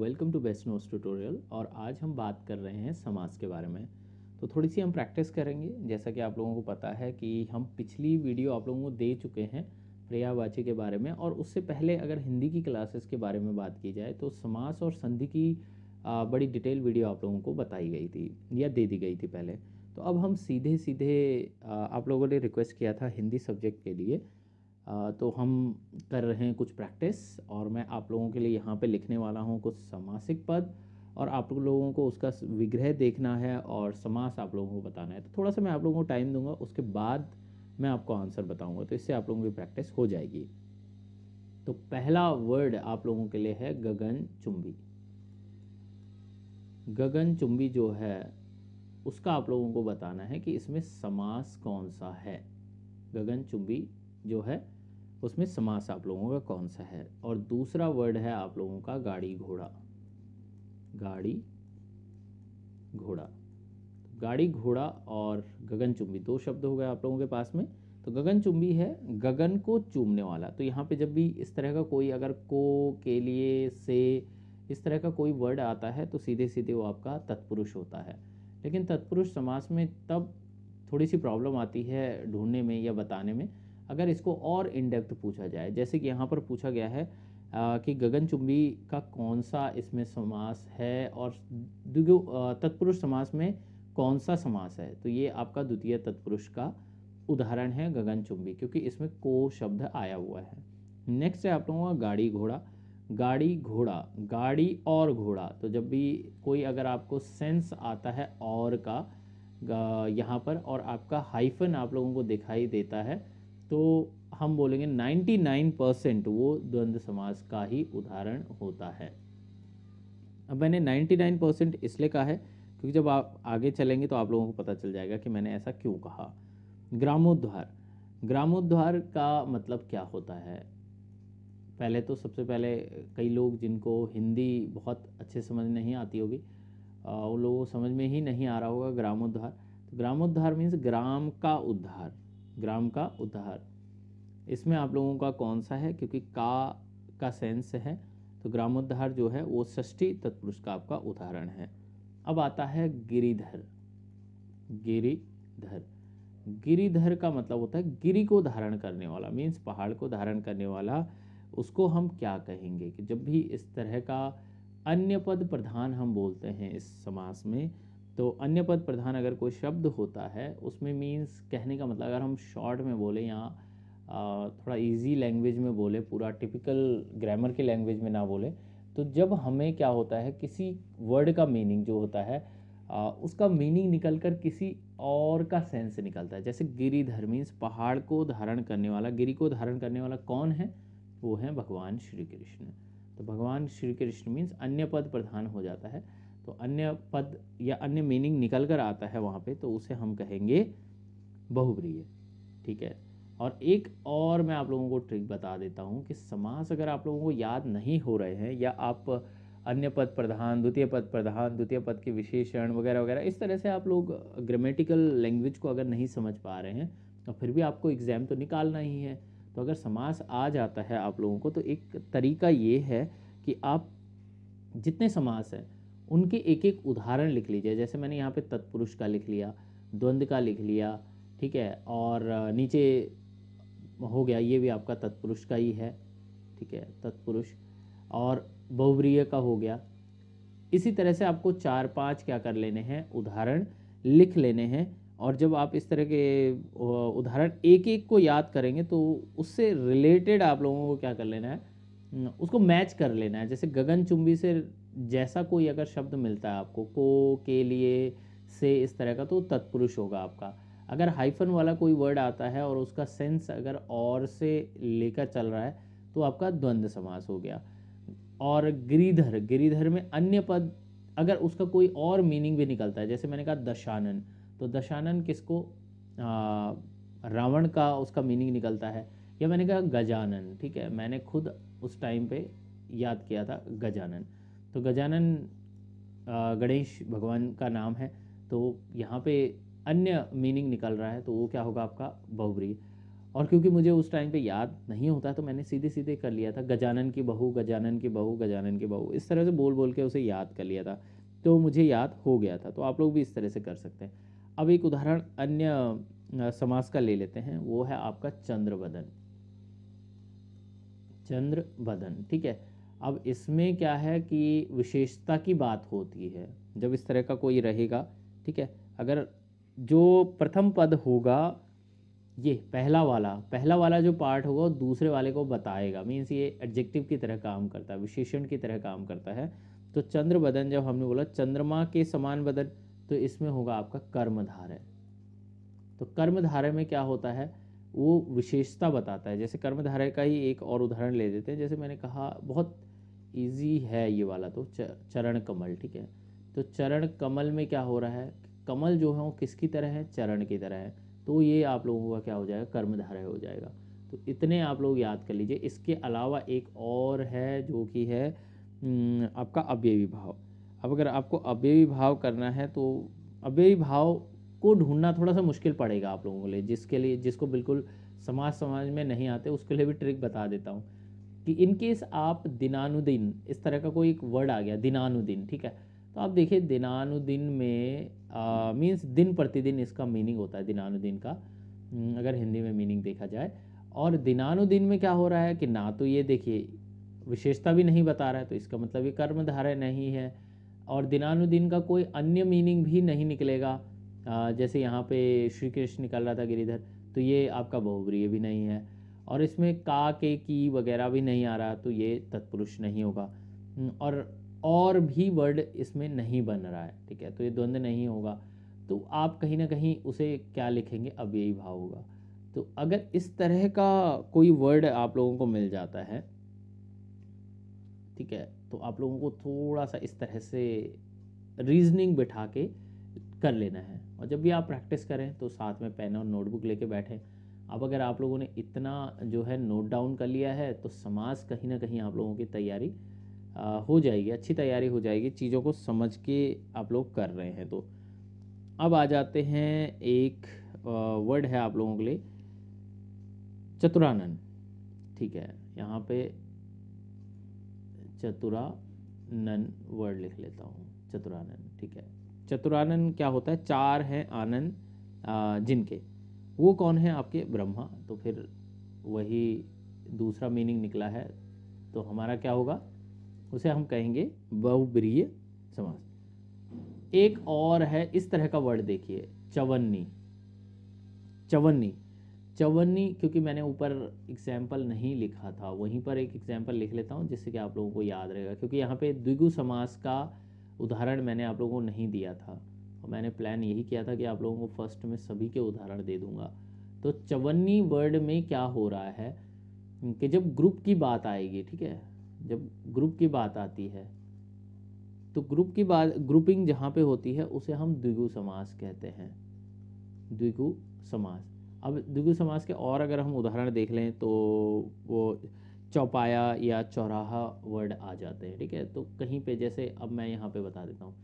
welcome to best notes tutorial और आज हम बात कर रहे हैं समाज के बारे में तो थोड़ी सी हम प्रैक्टिस करेंगे जैसा कि आप लोगों को पता है कि हम पिछली वीडियो आप लोगों को दे चुके हैं प्रयावाची के बारे में और उससे पहले अगर हिंदी की क्लासेस के बारे में बात की जाए तो समास और संधि की बड़ी डिटेल वीडियो आप लोगों को बताई गई थी या दे दी गई थी पहले तो अब हम सीधे सीधे आप लोगों ने रिक्वेस्ट किया था हिंदी सब्जेक्ट के लिए तो हम कर रहे हैं कुछ प्रैक्टिस और मैं आप लोगों के लिए यहाँ पे लिखने वाला हूँ कुछ समासिक पद और आप लोगों को उसका विग्रह देखना है और समास आप लोगों को बताना है तो थोड़ा सा मैं आप लोगों को टाइम दूंगा उसके बाद मैं आपको आंसर बताऊंगा तो इससे आप लोगों की प्रैक्टिस हो जाएगी तो पहला वर्ड आप लोगों के लिए है गगन चुंबी गगन चुंबी जो है उसका आप लोगों को बताना है कि इसमें समास कौन सा है गगन चुंबी जो है उसमें समास आप लोगों का कौन सा है और दूसरा वर्ड है आप लोगों का गाड़ी घोड़ा गाड़ी घोड़ा गाड़ी घोड़ा और गगन चुंबी दो शब्द हो गए आप लोगों के पास में तो गगन चुंबी है गगन को चूमने वाला तो यहाँ पे जब भी इस तरह का कोई अगर को के लिए से इस तरह का कोई वर्ड आता है तो सीधे सीधे वो आपका तत्पुरुष होता है लेकिन तत्पुरुष समास में तब थोड़ी सी प्रॉब्लम आती है ढूंढने में या बताने में अगर इसको और इन डेप्थ पूछा जाए जैसे कि यहाँ पर पूछा गया है कि कि गगनचुंबी का कौन सा इसमें समास है और तत्पुरुष समास में कौन सा समास है तो ये आपका द्वितीय तत्पुरुष का उदाहरण है गगनचुंबी क्योंकि इसमें को शब्द आया हुआ है नेक्स्ट है आप लोगों का गाड़ी घोड़ा गाड़ी घोड़ा गाड़ी और घोड़ा तो जब भी कोई अगर आपको सेंस आता है और का यहाँ पर और आपका हाइफन आप लोगों को दिखाई देता है तो हम बोलेंगे 99 परसेंट वो द्वंद्व समास का ही उदाहरण होता है अब मैंने 99 परसेंट इसलिए कहा है क्योंकि जब आप आगे चलेंगे तो आप लोगों को पता चल जाएगा कि मैंने ऐसा क्यों कहा ग्रामोद्धार ग्रामोद्धार का मतलब क्या होता है पहले तो सबसे पहले कई लोग जिनको हिंदी बहुत अच्छे समझ नहीं आती होगी उन लोगों को समझ में ही नहीं आ रहा होगा ग्रामोद्धार तो ग्रामोद्धार मीन्स ग्राम का उद्धार ग्राम का उधार इसमें आप लोगों का कौन सा है क्योंकि का का सेंस है तो ग्रामोद्धार जो है वो षष्ठी तत्पुरुष का आपका उदाहरण है अब आता है गिरिधर गिरिधर गिरिधर का मतलब होता है गिरी को धारण करने वाला मीन्स पहाड़ को धारण करने वाला उसको हम क्या कहेंगे कि जब भी इस तरह का अन्य पद प्रधान हम बोलते हैं इस समास में तो अन्य पद प्रधान अगर कोई शब्द होता है उसमें मीन्स कहने का मतलब अगर हम शॉर्ट में बोले या थोड़ा इजी लैंग्वेज में बोले पूरा टिपिकल ग्रामर के लैंग्वेज में ना बोले तो जब हमें क्या होता है किसी वर्ड का मीनिंग जो होता है आ, उसका मीनिंग निकल कर किसी और का सेंस निकलता है जैसे गिरिधर मीन्स पहाड़ को धारण करने वाला गिरी को धारण करने वाला कौन है वो है भगवान श्री कृष्ण तो भगवान श्री कृष्ण मीन्स अन्य पद प्रधान हो जाता है तो अन्य पद या अन्य मीनिंग निकल कर आता है वहाँ पे तो उसे हम कहेंगे बहुप्रिय ठीक है और एक और मैं आप लोगों को ट्रिक बता देता हूँ कि समास अगर आप लोगों को याद नहीं हो रहे हैं या आप अन्य पद प्रधान द्वितीय पद प्रधान द्वितीय पद के विशेषण वगैरह वगैरह इस तरह से आप लोग ग्रामेटिकल लैंग्वेज को अगर नहीं समझ पा रहे हैं तो फिर भी आपको एग्ज़ाम तो निकालना ही है तो अगर समास आ जाता है आप लोगों को तो एक तरीका ये है कि आप जितने समास हैं उनके एक एक उदाहरण लिख लीजिए जैसे मैंने यहाँ पे तत्पुरुष का लिख लिया द्वंद्व का लिख लिया ठीक है और नीचे हो गया ये भी आपका तत्पुरुष का ही है ठीक है तत्पुरुष और बहुव्रीय का हो गया इसी तरह से आपको चार पांच क्या कर लेने हैं उदाहरण लिख लेने हैं और जब आप इस तरह के उदाहरण एक एक को याद करेंगे तो उससे रिलेटेड आप लोगों को क्या कर लेना है उसको मैच कर लेना है जैसे गगनचुंबी से जैसा कोई अगर शब्द मिलता है आपको को के लिए से इस तरह का तो तत्पुरुष होगा आपका अगर हाइफन वाला कोई वर्ड आता है और उसका सेंस अगर और से लेकर चल रहा है तो आपका द्वंद्व समास हो गया और गिरिधर गिरिधर में अन्य पद अगर उसका कोई और मीनिंग भी निकलता है जैसे मैंने कहा दशानन तो दशानन किसको रावण का उसका मीनिंग निकलता है या मैंने कहा गजानन ठीक है मैंने खुद उस टाइम पे याद किया था गजानन तो गजानन गणेश भगवान का नाम है तो यहाँ पे अन्य मीनिंग निकल रहा है तो वो क्या होगा आपका बहुब्री और क्योंकि मुझे उस टाइम पे याद नहीं होता तो मैंने सीधे सीधे कर लिया था गजानन की बहू गजानन की बहू गजानन की बहू इस तरह से बोल बोल के उसे याद कर लिया था तो मुझे याद हो गया था तो आप लोग भी इस तरह से कर सकते हैं अब एक उदाहरण अन्य समास का ले लेते हैं वो है आपका चंद्रवदन चंद्रवदन ठीक है अब इसमें क्या है कि विशेषता की बात होती है जब इस तरह का कोई रहेगा ठीक है अगर जो प्रथम पद होगा ये पहला वाला पहला वाला जो पार्ट होगा वो दूसरे वाले को बताएगा मीन्स ये एडजेक्टिव की तरह काम करता है विशेषण की तरह काम करता है तो चंद्र बदन जब हमने बोला चंद्रमा के समान बदन तो इसमें होगा आपका कर्मधारय तो कर्मधारय में क्या होता है वो विशेषता बताता है जैसे कर्मधारय का ही एक और उदाहरण ले देते हैं जैसे मैंने कहा बहुत ईजी है ये वाला तो चरण कमल ठीक है तो चरण कमल में क्या हो रहा है कमल जो है वो किसकी तरह है चरण की तरह है तो ये आप लोगों का क्या हो जाएगा कर्मधारय हो जाएगा तो इतने आप लोग याद कर लीजिए इसके अलावा एक और है जो कि है आपका अव्ययी भाव अब अगर आपको अव्ययी भाव करना है तो अव्ययी भाव को ढूंढना थोड़ा सा मुश्किल पड़ेगा आप लोगों के लिए जिसके लिए जिसको बिल्कुल समाज समाज में नहीं आते उसके लिए भी ट्रिक बता देता हूँ कि इनकेस आप दिनानुदिन इस तरह का कोई एक वर्ड आ गया दिनानुदिन ठीक है तो आप देखिए दिनानुदिन में मीन्स दिन प्रतिदिन इसका मीनिंग होता है दिनानुदिन का हम्म, अगर हिंदी में मीनिंग देखा जाए और दिनानुदिन में क्या हो रहा है कि ना तो ये देखिए विशेषता भी नहीं बता रहा है तो इसका मतलब ये कर्मधारय नहीं है और दिनानुदिन का कोई अन्य मीनिंग भी नहीं निकलेगा जैसे यहाँ पे श्री कृष्ण निकल रहा था गिरिधर तो ये आपका बहुवरीय भी नहीं है और इसमें का के की वगैरह भी नहीं आ रहा तो ये तत्पुरुष नहीं होगा हम्म, और और भी वर्ड इसमें नहीं बन रहा है ठीक है तो ये द्वंद्व नहीं होगा तो आप कहीं ना कहीं उसे क्या लिखेंगे अब यही भाव होगा तो अगर इस तरह का कोई वर्ड आप लोगों को मिल जाता है ठीक है तो आप लोगों को थोड़ा सा इस तरह से रीजनिंग बिठा के कर लेना है और जब भी आप प्रैक्टिस करें तो साथ में पेन और नोटबुक लेके बैठें अब अगर आप लोगों ने इतना जो है नोट डाउन कर लिया है तो समाज कहीं ना कहीं आप लोगों की तैयारी हो जाएगी अच्छी तैयारी हो जाएगी चीज़ों को समझ के आप लोग कर रहे हैं तो अब आ जाते हैं एक वर्ड है आप लोगों के लिए चतुरानंद ठीक है यहाँ पे चतुरानंद वर्ड लिख लेता हूँ चतुरानंद ठीक है चतुरानंद क्या होता है चार हैं आनंद जिनके वो कौन है आपके ब्रह्मा तो फिर वही दूसरा मीनिंग निकला है तो हमारा क्या होगा उसे हम कहेंगे बहुब्रीय समास एक और है इस तरह का वर्ड देखिए चवन्नी चवन्नी चवन्नी क्योंकि मैंने ऊपर एग्जाम्पल नहीं लिखा था वहीं पर एक एग्जाम्पल लिख लेता हूँ जिससे कि आप लोगों को याद रहेगा क्योंकि यहाँ पे द्विगु समास का उदाहरण मैंने आप लोगों को नहीं दिया था और मैंने प्लान यही किया था कि आप लोगों को फर्स्ट में सभी के उदाहरण दे दूंगा तो चवन्नी वर्ड में क्या हो रहा है कि जब ग्रुप की बात आएगी ठीक है जब ग्रुप की बात आती है तो ग्रुप की बात ग्रुपिंग जहाँ पे होती है उसे हम द्विगु समास कहते हैं द्विगु समास अब द्विगु समास के और अगर हम उदाहरण देख लें तो वो चौपाया या चौराहा वर्ड आ जाते हैं ठीक है तो कहीं पे जैसे अब मैं यहाँ पे बता देता हूँ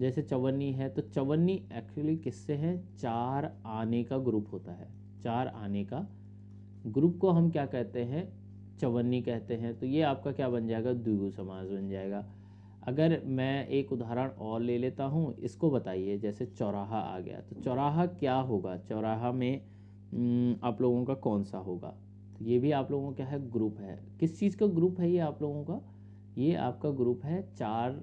जैसे चवन्नी है तो चवन्नी एक्चुअली किससे है चार आने का ग्रुप होता है चार आने का ग्रुप को हम क्या कहते हैं चवन्नी कहते हैं तो ये आपका क्या बन जाएगा द्विगु समाज बन जाएगा अगर मैं एक उदाहरण और ले लेता हूँ इसको बताइए जैसे चौराहा आ गया तो चौराहा क्या होगा चौराहा में आप लोगों का कौन सा होगा तो ये भी आप लोगों का क्या है ग्रुप है किस चीज़ का ग्रुप है ये आप लोगों का ये आपका ग्रुप है चार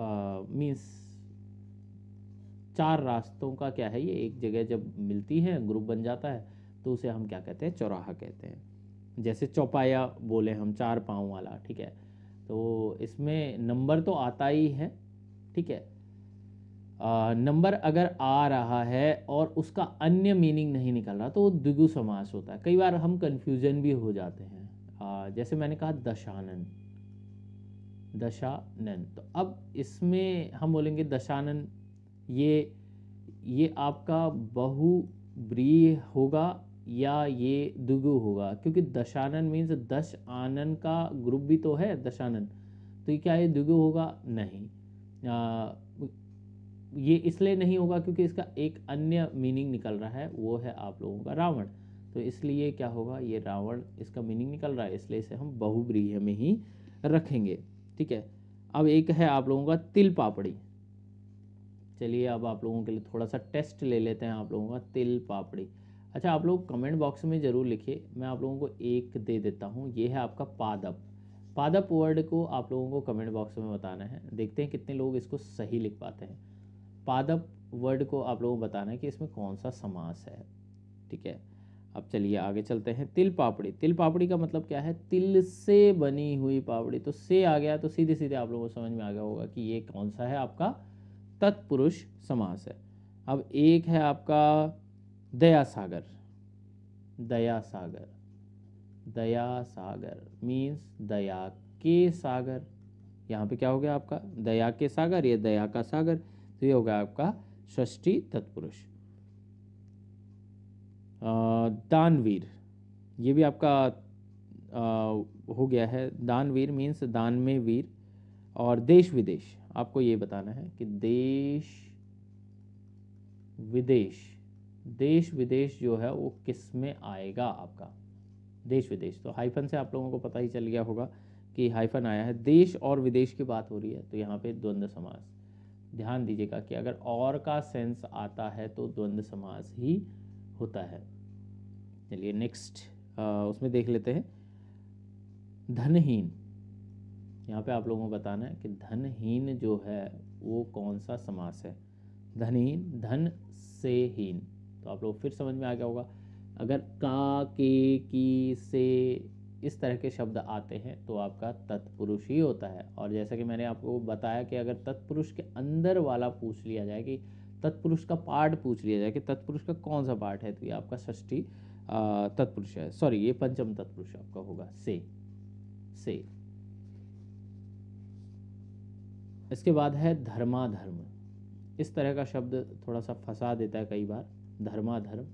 मीन्स हाँ, चार रास्तों का क्या है ये एक जगह जब मिलती है ग्रुप बन जाता है तो उसे हम क्या कहते हैं चौराहा कहते हैं जैसे चौपाया बोले हम चार पाँव वाला ठीक है तो इसमें नंबर तो आता ही है ठीक है नंबर अगर आ रहा है और उसका अन्य मीनिंग नहीं निकल रहा तो वो द्विगु समास होता है कई बार हम कन्फ्यूजन भी हो जाते हैं आ, जैसे मैंने कहा दशानन दशानन तो अब इसमें हम बोलेंगे दशानन ये ये आपका ब्री होगा या ये दुगु होगा क्योंकि दशानन मीन्स दश आनन का ग्रुप भी तो है दशानन तो क्या ये दुगु होगा नहीं आ, ये इसलिए नहीं होगा क्योंकि इसका एक अन्य मीनिंग निकल रहा है वो है आप लोगों का रावण तो इसलिए क्या होगा ये रावण इसका मीनिंग निकल रहा है इसलिए इसे हम बहुब्रीह में ही रखेंगे ठीक है अब एक है आप लोगों का तिल पापड़ी चलिए अब आप लोगों के लिए थोड़ा सा टेस्ट ले लेते हैं आप लोगों का तिल पापड़ी अच्छा आप लोग कमेंट बॉक्स में ज़रूर लिखिए मैं आप लोगों को एक दे देता हूँ ये है आपका पादप पादप वर्ड को आप लोगों को कमेंट बॉक्स में बताना है देखते हैं कितने लोग इसको सही लिख पाते हैं पादप वर्ड को आप लोगों को बताना है कि इसमें कौन सा समास है ठीक है अब चलिए आगे चलते हैं तिल पापड़ी तिल पापड़ी का मतलब क्या है तिल से बनी हुई पापड़ी तो से आ गया तो सीधे सीधे आप लोगों को समझ में आ गया होगा कि ये कौन सा है आपका तत्पुरुष समास है अब एक है आपका दया सागर दया सागर दया सागर मीन्स दया के सागर यहाँ पे क्या हो गया आपका दया के सागर या दया का सागर तो ये हो गया आपका षष्टी तत्पुरुष दानवीर ये भी आपका आ, हो गया है दानवीर मीन्स दान में वीर और देश विदेश आपको ये बताना है कि देश विदेश देश विदेश जो है वो किस में आएगा आपका देश विदेश तो हाइफन से आप लोगों को पता ही चल गया होगा कि हाइफन आया है देश और विदेश की बात हो रही है तो यहाँ पे द्वंद्व समास ध्यान दीजिएगा कि अगर और का सेंस आता है तो द्वंद्व समास ही होता है चलिए नेक्स्ट उसमें देख लेते हैं धनहीन यहाँ पे आप लोगों को बताना है कि धनहीन जो है वो कौन सा समास है धनहीन धन से हीन तो आप लोग फिर समझ में आ गया होगा अगर का के की से इस तरह के शब्द आते हैं तो आपका तत्पुरुष ही होता है और जैसा कि मैंने आपको बताया कि अगर तत्पुरुष के अंदर वाला पूछ लिया जाए कि तत्पुरुष का पार्ट पूछ लिया जाए कि तत्पुरुष का कौन सा पार्ट है तो ये आपका षष्ठी तत्पुरुष है सॉरी ये पंचम तत्पुरुष आपका होगा से से इसके बाद है धर्माधर्म इस तरह का शब्द थोड़ा सा फंसा देता है कई बार धर्माधर्म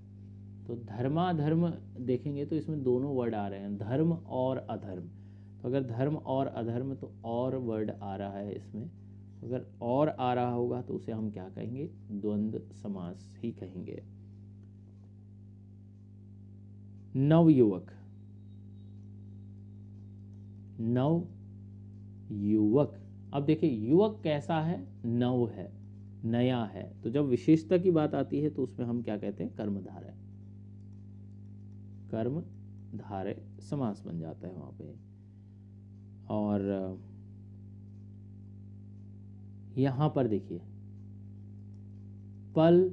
तो धर्माधर्म देखेंगे तो इसमें दोनों वर्ड आ रहे हैं धर्म और अधर्म तो अगर धर्म और अधर्म तो और वर्ड आ रहा है इसमें अगर और आ रहा होगा तो उसे हम क्या कहेंगे द्वंद्व समास ही कहेंगे नव युवक नव युवक अब देखिए युवक कैसा है नव है नया है तो जब विशेषता की बात आती है तो उसमें हम क्या कहते हैं कर्मधारय कर्म धारे समास बन जाता है वहां पे और यहां पर देखिए पल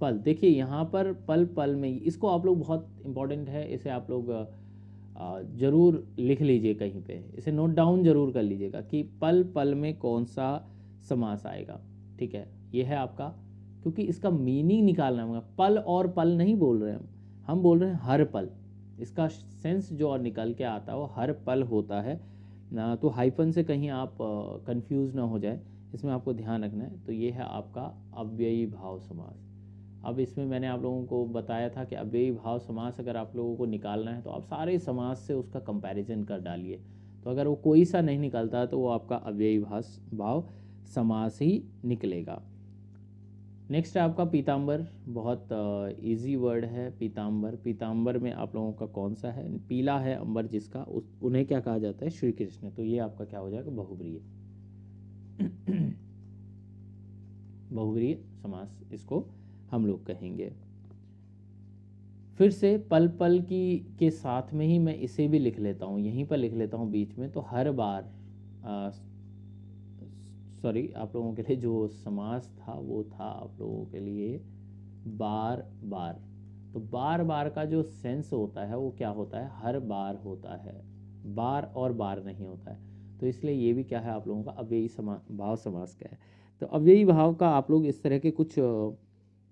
पल देखिए यहाँ पर पल पल में इसको आप लोग बहुत इम्पॉर्टेंट है इसे आप लोग ज़रूर लिख लीजिए कहीं पे इसे नोट डाउन ज़रूर कर लीजिएगा कि पल पल में कौन सा समास आएगा ठीक है ये है आपका क्योंकि इसका मीनिंग निकालना होगा पल और पल नहीं बोल रहे हम हम बोल रहे हैं हर पल इसका सेंस जो और निकल के आता है वो हर पल होता है ना तो हाइफन से कहीं आप कंफ्यूज ना हो जाए इसमें आपको ध्यान रखना है तो ये है आपका अव्ययी भाव समास अब इसमें मैंने आप लोगों को बताया था कि अव्ययी भाव समास अगर आप लोगों को निकालना है तो आप सारे समास से उसका कंपैरिजन कर डालिए तो अगर वो कोई सा नहीं निकलता तो वो आपका अव्ययी भाव भाव समास ही निकलेगा नेक्स्ट है आपका पीताम्बर बहुत इजी वर्ड है पीताम्बर पीताम्बर में आप लोगों का कौन सा है पीला है अंबर जिसका उस उन्हें क्या कहा जाता है श्री कृष्ण तो ये आपका क्या हो जाएगा बहुब्रीय बहुब्रीय समास इसको हम लोग कहेंगे फिर से पल पल की के साथ में ही मैं इसे भी लिख लेता हूँ यहीं पर लिख लेता हूँ बीच में तो हर बार सॉरी आप लोगों के लिए जो समास था वो था आप लोगों के लिए बार बार तो बार बार का जो सेंस होता है वो क्या होता है हर बार होता है बार और बार नहीं होता है तो इसलिए ये भी क्या है आप लोगों का अव्ययी समा भाव समास का है तो अव्ययी भाव का आप लोग इस तरह के कुछ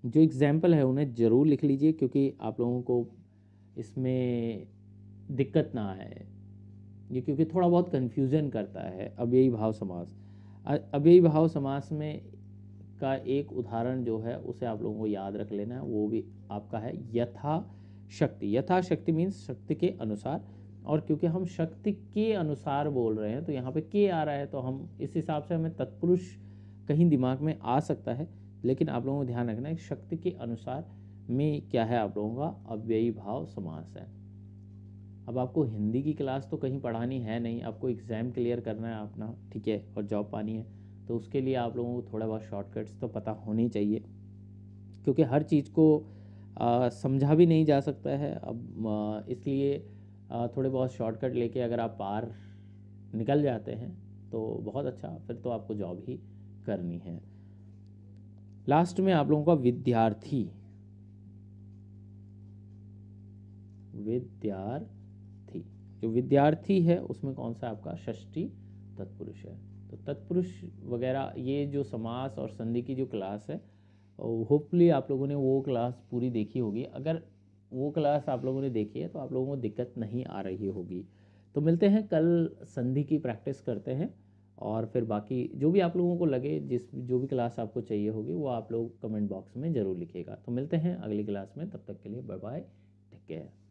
जो एग्ज़ैम्पल है उन्हें ज़रूर लिख लीजिए क्योंकि आप लोगों को इसमें दिक्कत ना आए ये क्योंकि थोड़ा बहुत कन्फ्यूज़न करता है अव्ययी भाव समास अव्ययी भाव समास में का एक उदाहरण जो है उसे आप लोगों को याद रख लेना है वो भी आपका है यथा शक्ति यथा शक्ति मीन्स शक्ति के अनुसार और क्योंकि हम शक्ति के अनुसार बोल रहे हैं तो यहाँ पे के आ रहा है तो हम इस हिसाब से हमें तत्पुरुष कहीं दिमाग में आ सकता है लेकिन आप लोगों को ध्यान रखना है शक्ति के अनुसार में क्या है आप लोगों का अव्ययी भाव समास है अब आपको हिंदी की क्लास तो कहीं पढ़ानी है नहीं आपको एग्ज़ाम क्लियर करना है अपना ठीक है और जॉब पानी है तो उसके लिए आप लोगों को थोड़ा बहुत शॉर्टकट्स तो पता होने चाहिए क्योंकि हर चीज़ को समझा भी नहीं जा सकता है अब इसलिए थोड़े बहुत शॉर्टकट लेके अगर आप पार निकल जाते हैं तो बहुत अच्छा फिर तो आपको जॉब ही करनी है लास्ट में आप लोगों का विद्यार्थी विद्यार्थी जो विद्यार्थी है उसमें कौन सा आपका षष्टी तत्पुरुष है तो तत्पुरुष वगैरह ये जो समास और संधि की जो क्लास है होपफुली आप लोगों ने वो क्लास पूरी देखी होगी अगर वो क्लास आप लोगों ने देखी है तो आप लोगों को दिक्कत नहीं आ रही होगी तो मिलते हैं कल संधि की प्रैक्टिस करते हैं और फिर बाकी जो भी आप लोगों को लगे जिस जो भी क्लास आपको चाहिए होगी वो आप लोग कमेंट बॉक्स में ज़रूर लिखिएगा तो मिलते हैं अगली क्लास में तब तक के लिए बाय बाय टेक केयर